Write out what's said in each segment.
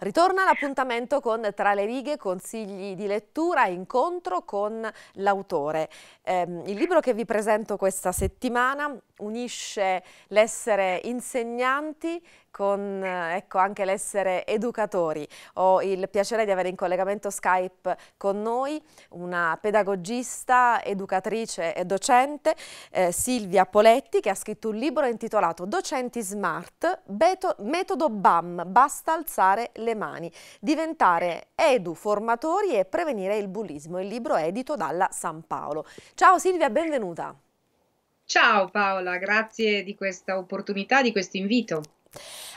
Ritorna l'appuntamento con Tra le righe, consigli di lettura, incontro con l'autore. Eh, il libro che vi presento questa settimana unisce l'essere insegnanti con eh, ecco, anche l'essere educatori. Ho il piacere di avere in collegamento Skype con noi una pedagogista, educatrice e docente, eh, Silvia Poletti, che ha scritto un libro intitolato Docenti Smart, Beto, metodo BAM, basta alzare le mani, diventare edu formatori e prevenire il bullismo. Il libro è edito dalla San Paolo. Ciao Silvia, benvenuta. Ciao Paola, grazie di questa opportunità, di questo invito.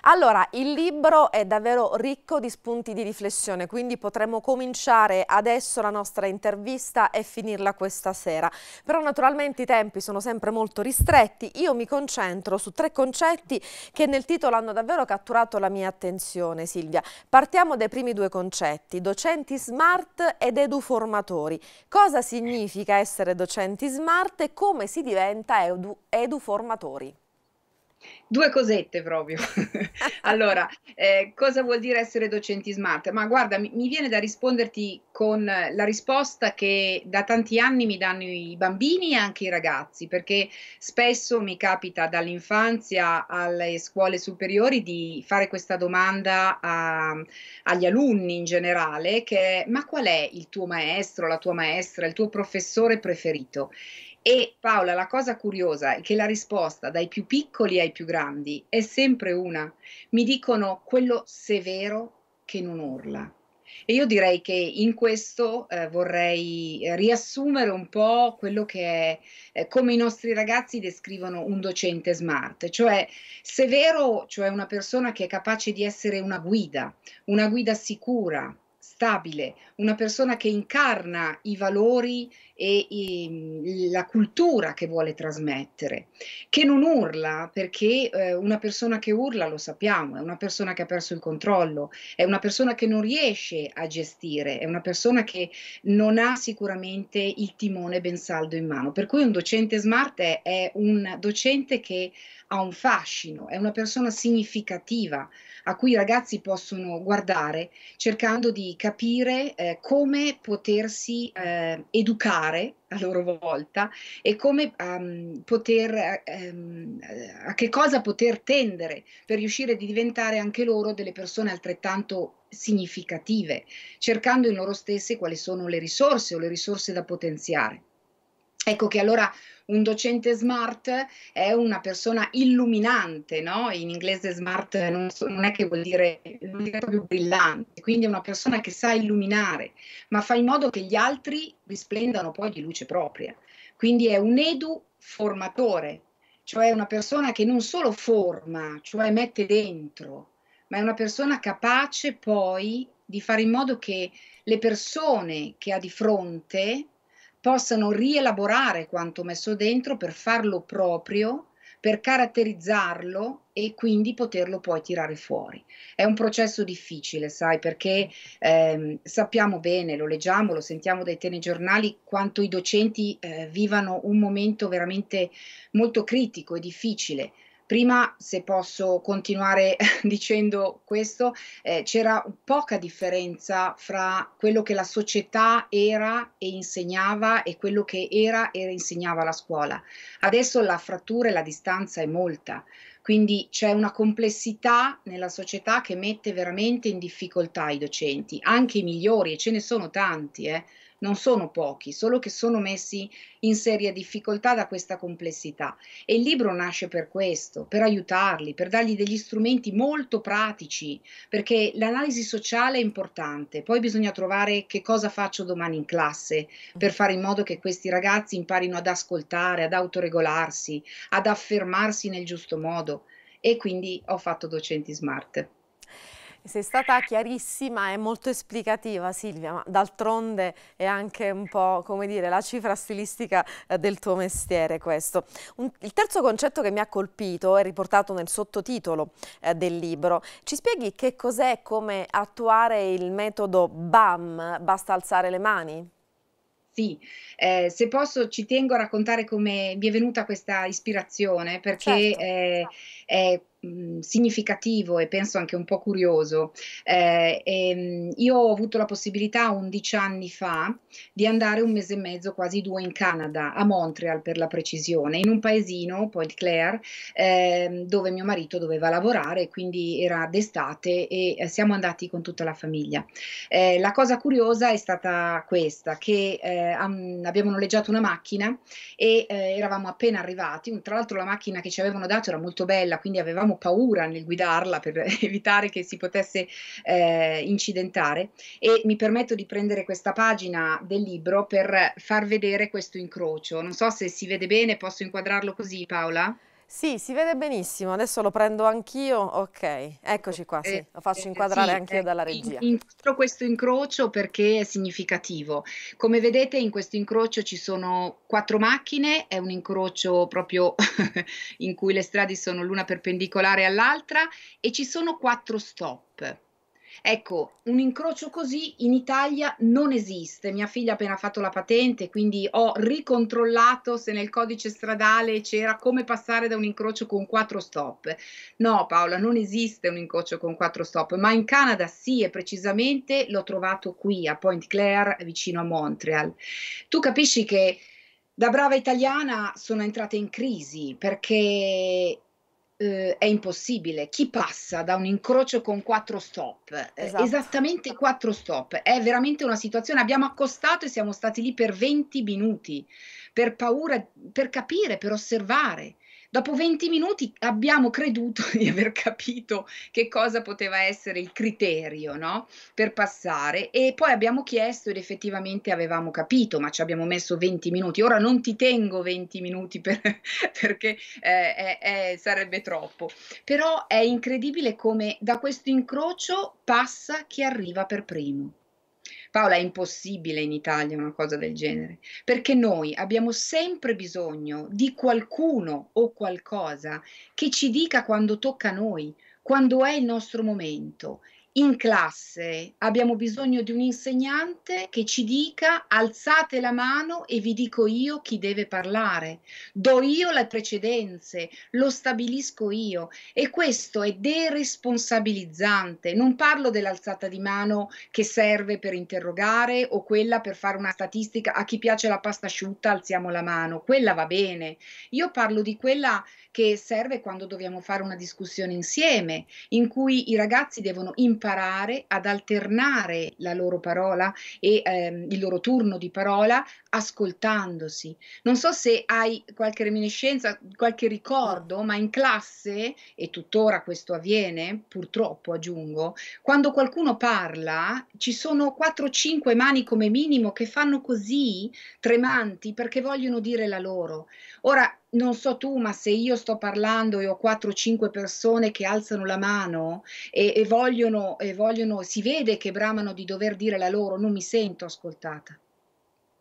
Allora, il libro è davvero ricco di spunti di riflessione, quindi potremmo cominciare adesso la nostra intervista e finirla questa sera. Però naturalmente i tempi sono sempre molto ristretti, io mi concentro su tre concetti che nel titolo hanno davvero catturato la mia attenzione, Silvia. Partiamo dai primi due concetti, docenti smart ed eduformatori. Cosa significa essere docenti smart e come si diventa edu eduformatori? Due cosette proprio. allora, eh, cosa vuol dire essere docenti smart? Ma guarda, mi, mi, viene da risponderti con la risposta che da tanti anni mi danno i bambini e anche i ragazzi, perché spesso mi capita dall'infanzia alle scuole superiori di fare questa domanda a, agli alunni in generale, che è ma qual è il tuo maestro, la tua maestra, il tuo professore preferito? E Paola, la cosa curiosa è che la risposta dai più piccoli ai più grandi è sempre una. Mi dicono quello severo che non urla. E io direi che in questo eh, vorrei riassumere un po' quello che è eh, come i nostri ragazzi descrivono un docente smart, cioè severo, cioè una persona che è capace di essere una guida, una guida sicura, stabile, una persona che incarna i valori e i, la cultura che vuole trasmettere, che non urla perché eh, una persona che urla lo sappiamo, è una persona che ha perso il controllo, è una persona che non riesce a gestire, è una persona che non ha sicuramente il timone ben saldo in mano. Per cui un docente smart è, è un docente che ha un fascino, è una persona significativa a cui i ragazzi possono guardare cercando di capire eh, come potersi eh, educare a loro volta e come um, poter, um, a che cosa poter tendere per riuscire di diventare anche loro delle persone altrettanto significative, cercando in loro stesse quali sono le risorse o le risorse da potenziare. Ecco che allora un docente smart è una persona illuminante, no? In inglese smart non, so, non è che vuol dire, vuol dire proprio brillante, quindi è una persona che sa illuminare, ma fa in modo che gli altri risplendano poi di luce propria. Quindi è un edu formatore, cioè una persona che non solo forma, cioè mette dentro, ma è una persona capace poi di fare in modo che le persone che ha di fronte possano rielaborare quanto messo dentro per farlo proprio, per caratterizzarlo e quindi poterlo poi tirare fuori. È un processo difficile, sai, perché ehm, sappiamo bene, lo leggiamo, lo sentiamo dai telegiornali, quanto i docenti eh, vivano un momento veramente molto critico e difficile. Prima, se posso continuare dicendo questo, eh, c'era poca differenza fra quello che la società era e insegnava e quello che era e insegnava la scuola. Adesso la frattura e la distanza è molta. Quindi c'è una complessità nella società che mette veramente in difficoltà i docenti, anche i migliori, e ce ne sono tanti. Eh non sono pochi, solo che sono messi in seria difficoltà da questa complessità. E il libro nasce per questo, per aiutarli, per dargli degli strumenti molto pratici, perché l'analisi sociale è importante, poi bisogna trovare che cosa faccio domani in classe, per fare in modo che questi ragazzi imparino ad ascoltare, ad autoregolarsi, ad affermarsi nel giusto modo. E quindi ho fatto docenti smart. Sei stata chiarissima e molto esplicativa Silvia, ma d'altronde è anche un po' come dire la cifra stilistica eh, del tuo mestiere questo. Un, il terzo concetto che mi ha colpito è riportato nel sottotitolo eh, del libro. Ci spieghi che cos'è come attuare il metodo BAM, basta alzare le mani? Sì, eh, se posso ci tengo a raccontare come mi è venuta questa ispirazione perché certo. eh, Mm, significativo e penso anche un po' curioso. Eh, e, ehm, io ho avuto la possibilità 11 anni fa di andare un mese e mezzo, quasi due, in Canada, a Montreal per la precisione, in un paesino, Point Claire, eh, dove mio marito doveva lavorare, quindi era d'estate e eh, siamo andati con tutta la famiglia. Eh, la cosa curiosa è stata questa, che eh, abbiamo noleggiato una macchina e eh, eravamo appena arrivati, tra l'altro la macchina che ci avevano dato era molto bella, quindi avevamo avevamo paura nel guidarla per evitare che si potesse eh, incidentare e mi permetto di prendere questa pagina del libro per far vedere questo incrocio. Non so se si vede bene, posso inquadrarlo così Paola? Sì, si vede benissimo, adesso lo prendo anch'io, ok, eccoci qua, sì, eh, lo faccio eh, inquadrare sì, anch'io eh, dalla regia. Incontro questo incrocio perché è significativo. Come vedete in questo incrocio ci sono quattro macchine, è un incrocio proprio in cui le strade sono l'una perpendicolare all'altra e ci sono quattro stop. Ecco, un incrocio così in Italia non esiste. Mia figlia ha appena fatto la patente, quindi ho ricontrollato se nel codice stradale c'era come passare da un incrocio con quattro stop. No, Paola, non esiste un incrocio con quattro stop, ma in Canada sì, e precisamente l'ho trovato qui a Point Claire, vicino a Montreal. Tu capisci che da brava italiana sono entrata in crisi perché eh, è impossibile. Chi passa da un incrocio con quattro stop, eh, esatto. esattamente quattro stop, è veramente una situazione. Abbiamo accostato e siamo stati lì per 20 minuti per paura, per capire, per osservare. Dopo 20 minuti abbiamo creduto di aver capito che cosa poteva essere il criterio no? per passare e poi abbiamo chiesto ed effettivamente avevamo capito, ma ci abbiamo messo 20 minuti. Ora non ti tengo 20 minuti per, perché eh, eh, sarebbe troppo, però è incredibile come da questo incrocio passa chi arriva per primo. Paola, è impossibile in Italia una cosa del genere, perché noi abbiamo sempre bisogno di qualcuno o qualcosa che ci dica quando tocca a noi, quando è il nostro momento in classe abbiamo bisogno di un insegnante che ci dica alzate la mano e vi dico io chi deve parlare, do io le precedenze, lo stabilisco io e questo è deresponsabilizzante. Non parlo dell'alzata di mano che serve per interrogare o quella per fare una statistica, a chi piace la pasta asciutta alziamo la mano, quella va bene. Io parlo di quella che serve quando dobbiamo fare una discussione insieme, in cui i ragazzi devono imparare imparare ad alternare la loro parola e ehm, il loro turno di parola ascoltandosi. Non so se hai qualche reminiscenza, qualche ricordo, ma in classe, e tuttora questo avviene, purtroppo aggiungo, quando qualcuno parla ci sono 4-5 mani come minimo che fanno così, tremanti, perché vogliono dire la loro. Ora, non so tu, ma se io sto parlando e ho 4-5 persone che alzano la mano e, e, vogliono, e vogliono, si vede che bramano di dover dire la loro, non mi sento ascoltata.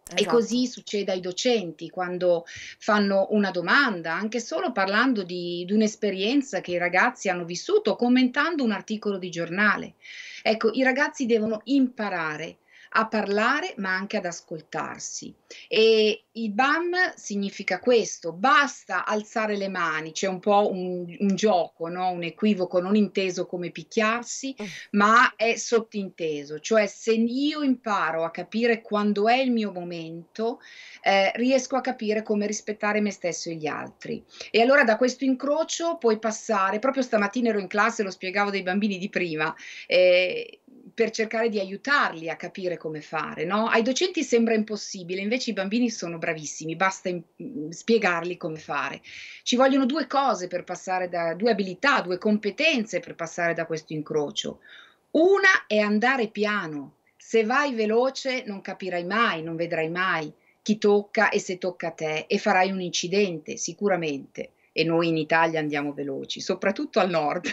Esatto. E così succede ai docenti quando fanno una domanda, anche solo parlando di, di un'esperienza che i ragazzi hanno vissuto, commentando un articolo di giornale. Ecco, i ragazzi devono imparare a parlare ma anche ad ascoltarsi. E il BAM significa questo, basta alzare le mani, c'è un po' un, un gioco, no? un equivoco non inteso come picchiarsi, mm. ma è sottinteso, cioè se io imparo a capire quando è il mio momento, eh, riesco a capire come rispettare me stesso e gli altri. E allora da questo incrocio puoi passare, proprio stamattina ero in classe, lo spiegavo dei bambini di prima, eh, per cercare di aiutarli a capire come fare. No? Ai docenti sembra impossibile, invece i bambini sono bravissimi, basta in- mm, spiegargli come fare. Ci vogliono due cose per passare da, due abilità, due competenze per passare da questo incrocio. Una è andare piano. Se vai veloce non capirai mai, non vedrai mai chi tocca e se tocca a te e farai un incidente sicuramente e noi in Italia andiamo veloci, soprattutto al nord.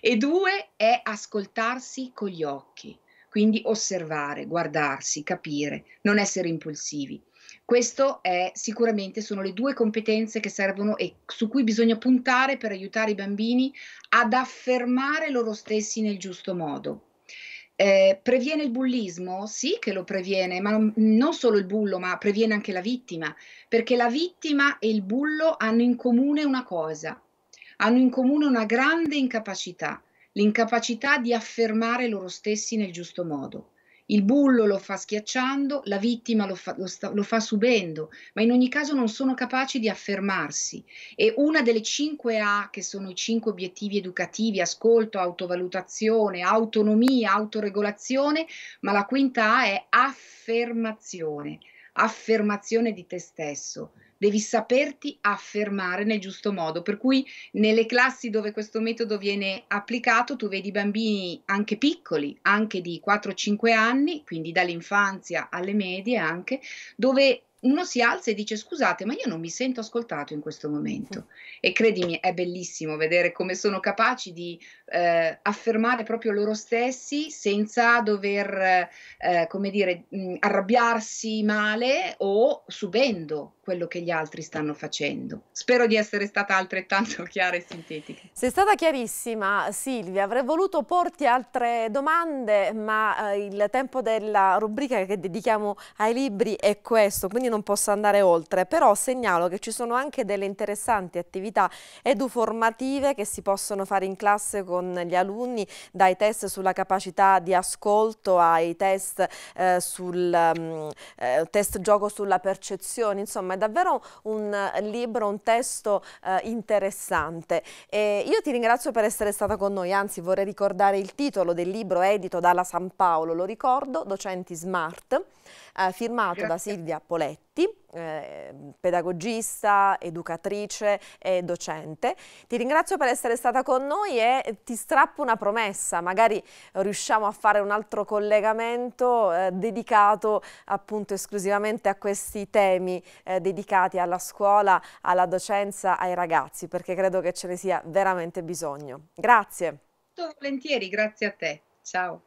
E due è ascoltarsi con gli occhi, quindi osservare, guardarsi, capire, non essere impulsivi. Queste sicuramente sono le due competenze che servono e su cui bisogna puntare per aiutare i bambini ad affermare loro stessi nel giusto modo. Eh, previene il bullismo? Sì che lo previene, ma non solo il bullo, ma previene anche la vittima, perché la vittima e il bullo hanno in comune una cosa, hanno in comune una grande incapacità, l'incapacità di affermare loro stessi nel giusto modo il bullo lo fa schiacciando, la vittima lo fa, lo, sta, lo fa, subendo, ma in ogni caso non sono capaci di affermarsi. E una delle 5 A, che sono i cinque obiettivi educativi, ascolto, autovalutazione, autonomia, autoregolazione, ma la quinta A è affermazione, affermazione di te stesso devi saperti affermare nel giusto modo. Per cui nelle classi dove questo metodo viene applicato, tu vedi bambini anche piccoli, anche di 4-5 anni, quindi dall'infanzia alle medie anche, dove uno si alza e dice scusate, ma io non mi sento ascoltato in questo momento. E credimi, è bellissimo vedere come sono capaci di eh, affermare proprio loro stessi senza dover, eh, come dire, mh, mm, arrabbiarsi male o subendo quello che gli altri stanno facendo. Spero di essere stata altrettanto chiara e sintetica. Sei stata chiarissima Silvia, avrei voluto porti altre domande, ma eh, il tempo della rubrica che dedichiamo ai libri è questo, quindi non possa andare oltre, però segnalo che ci sono anche delle interessanti attività eduformative che si possono fare in classe con gli alunni, dai test sulla capacità di ascolto ai test eh, sul mm, eh, test gioco sulla percezione, insomma è davvero un libro, un testo eh, interessante. E io ti ringrazio per essere stata con noi, anzi vorrei ricordare il titolo del libro edito dalla San Paolo, lo ricordo, Docenti Smart, eh, firmato Grazie. da Silvia Poletti. Giacometti, eh, pedagogista, educatrice e docente. Ti ringrazio per essere stata con noi e ti strappo una promessa, magari riusciamo a fare un altro collegamento eh, dedicato appunto esclusivamente a questi temi eh, dedicati alla scuola, alla docenza, ai ragazzi, perché credo che ce ne sia veramente bisogno. Grazie. Molto volentieri, grazie a te. Ciao.